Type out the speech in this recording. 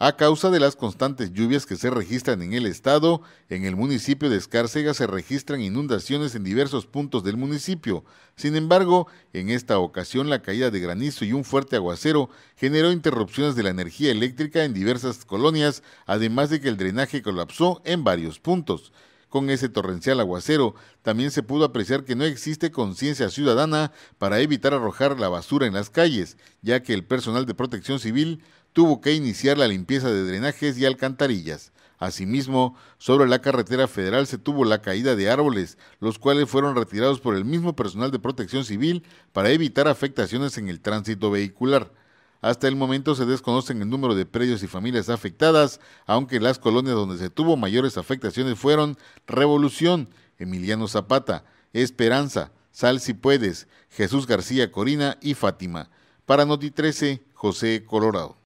A causa de las constantes lluvias que se registran en el estado, en el municipio de Escárcega se registran inundaciones en diversos puntos del municipio. Sin embargo, en esta ocasión la caída de granizo y un fuerte aguacero generó interrupciones de la energía eléctrica en diversas colonias, además de que el drenaje colapsó en varios puntos. Con ese torrencial aguacero, también se pudo apreciar que no existe conciencia ciudadana para evitar arrojar la basura en las calles, ya que el personal de protección civil tuvo que iniciar la limpieza de drenajes y alcantarillas. Asimismo, sobre la carretera federal se tuvo la caída de árboles, los cuales fueron retirados por el mismo personal de protección civil para evitar afectaciones en el tránsito vehicular. Hasta el momento se desconocen el número de predios y familias afectadas, aunque las colonias donde se tuvo mayores afectaciones fueron Revolución, Emiliano Zapata, Esperanza, Sal si puedes, Jesús García Corina y Fátima. Para 13, José Colorado.